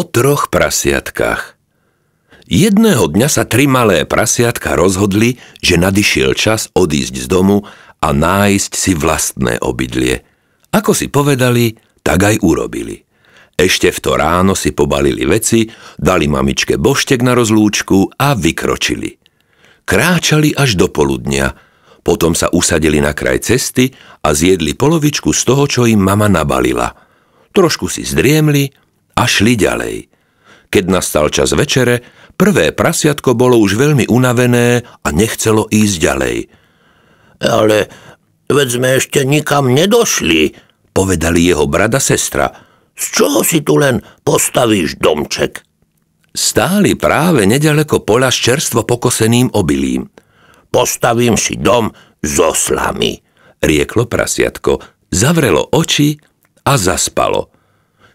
o troch prasiatkách. Jedného dňa sa tri malé prasiatka rozhodli, že nadišiel čas odísť z domu a nájsť si vlastné obydlie. Ako si povedali, tak aj urobili. Ešte v to ráno si pobalili veci, dali mamičke boštek na rozlúčku a vykročili. Kráčali až do poludnia, potom sa usadili na kraj cesty a zjedli polovičku z toho, čo im mama nabalila. Trošku si zdriemli a šli ďalej. Keď nastal čas večere, prvé prasiatko bolo už veľmi unavené a nechcelo ísť ďalej. Ale veď sme ešte nikam nedošli, povedali jeho brada sestra. Z čoho si tu len postavíš domček? Stáli práve nedaleko pola s čerstvo pokoseným obilím. Postavím si dom so slamy, rieklo prasiatko, zavrelo oči a zaspalo.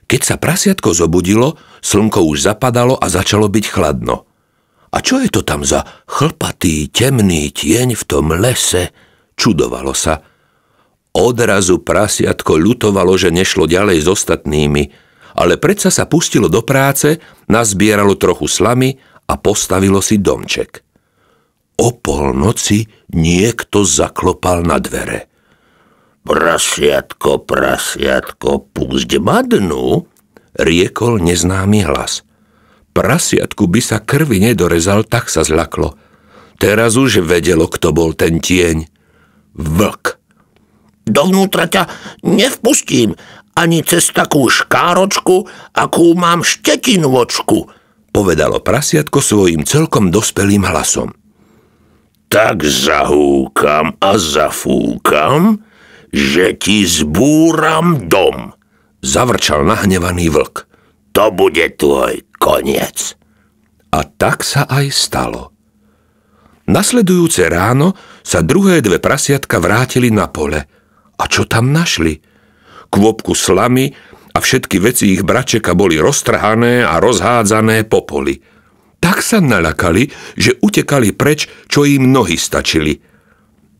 Keď sa prasiatko zobudilo, slnko už zapadalo a začalo byť chladno. A čo je to tam za chlpatý, temný tieň v tom lese? Čudovalo sa. Odrazu prasiatko ľutovalo, že nešlo ďalej s ostatnými, ale predsa sa pustilo do práce, nazbieralo trochu slamy a postavilo si domček. O polnoci niekto zaklopal na dvere – Prasiatko, prasiatko, púšť ma dnu, riekol neznámy hlas. Prasiatku by sa krvi nedorezal, tak sa zľaklo. Teraz už vedelo, kto bol ten tieň. Vlk. Dovnútra ťa nevpustím, ani cez takú škáročku, akú mám štetinu očku, povedalo prasiatko svojim celkom dospelým hlasom. Tak zahúkam a zafúkam, že ti zbúram dom, zavrčal nahnevaný vlk. To bude tvoj koniec. A tak sa aj stalo. Nasledujúce ráno sa druhé dve prasiatka vrátili na pole. A čo tam našli? Kôpku slamy a všetky veci ich bračeka boli roztrhané a rozhádzané po poli. Tak sa nalakali, že utekali preč, čo im nohy stačili –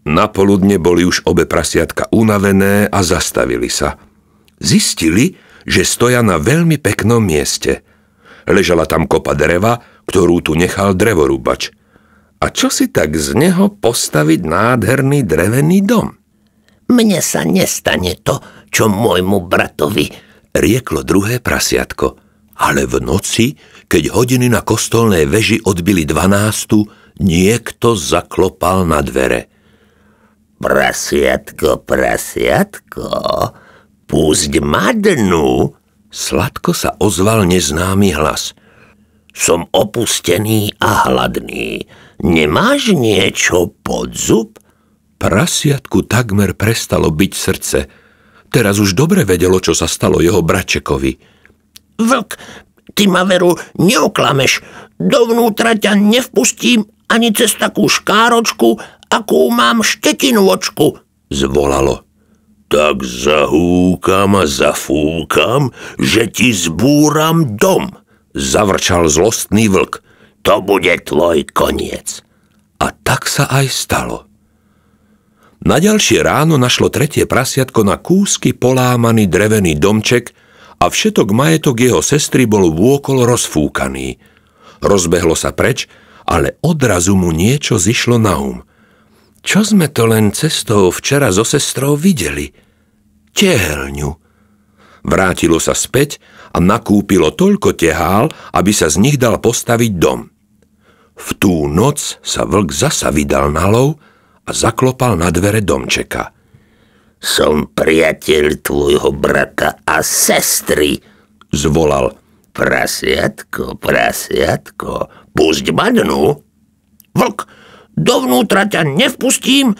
Napoludne boli už obe prasiatka unavené a zastavili sa. Zistili, že stoja na veľmi peknom mieste. Ležala tam kopa dreva, ktorú tu nechal drevorúbač. A čo si tak z neho postaviť nádherný drevený dom? Mne sa nestane to, čo môjmu bratovi, rieklo druhé prasiatko. Ale v noci, keď hodiny na kostolnej veži odbili dvanástu, niekto zaklopal na dvere. Prasiatko, prasiatko, pusť ma dnu. Sladko sa ozval neznámy hlas. Som opustený a hladný. Nemáš niečo pod zub? Prasiatku takmer prestalo byť srdce. Teraz už dobre vedelo, čo sa stalo jeho bračekovi. Vlk, Ty ma veru neoklameš, dovnútra ťa nevpustím ani cez takú škáročku, akú mám očku, zvolalo. Tak zahúkam a zafúkam, že ti zbúram dom, zavrčal zlostný vlk. To bude tvoj koniec. A tak sa aj stalo. Na ďalšie ráno našlo tretie prasiatko na kúsky polámaný drevený domček, a všetok majetok jeho sestry bol vôkol rozfúkaný. Rozbehlo sa preč, ale odrazu mu niečo zišlo na um. Čo sme to len cestou včera so sestrou videli? Tehelňu. Vrátilo sa späť a nakúpilo toľko tehál, aby sa z nich dal postaviť dom. V tú noc sa vlk zasa vydal na lov a zaklopal na dvere domčeka – som priateľ tvojho brata a sestry, zvolal. Prasiatko, prasiatko, pusť ma dnu. Vlk, dovnútra ťa nevpustím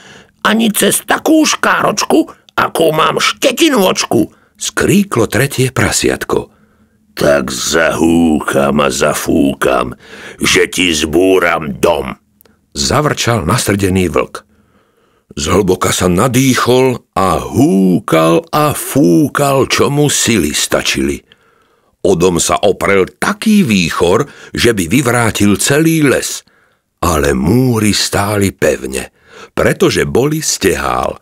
ani cez takú škáročku, ako mám očku, skríklo tretie prasiatko. Tak zahúcham a zafúkam, že ti zbúram dom, zavrčal nasrdený vlk. Zhlboka sa nadýchol a húkal a fúkal, čo mu sily stačili. O dom sa oprel taký výchor, že by vyvrátil celý les. Ale múry stáli pevne, pretože boli stehál.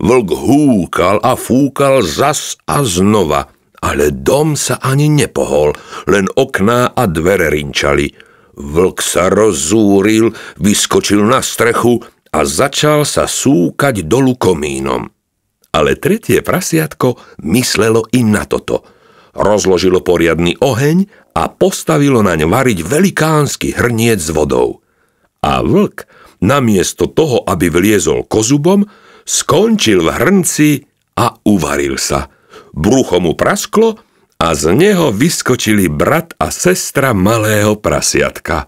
Vlk húkal a fúkal zas a znova – ale dom sa ani nepohol, len okná a dvere rinčali. Vlk sa rozúril, vyskočil na strechu, a začal sa súkať dolu komínom. Ale tretie prasiatko myslelo i na toto. Rozložilo poriadny oheň a postavilo naň variť velikánsky hrniec s vodou. A vlk, namiesto toho, aby vliezol kozubom, skončil v hrnci a uvaril sa. Brucho mu prasklo a z neho vyskočili brat a sestra malého prasiatka.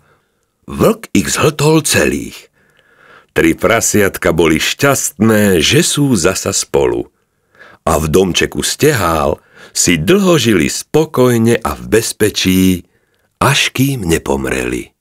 Vlk ich zhltol celých – Tri prasiatka boli šťastné, že sú zasa spolu. A v domčeku stehál si dlho žili spokojne a v bezpečí, až kým nepomreli.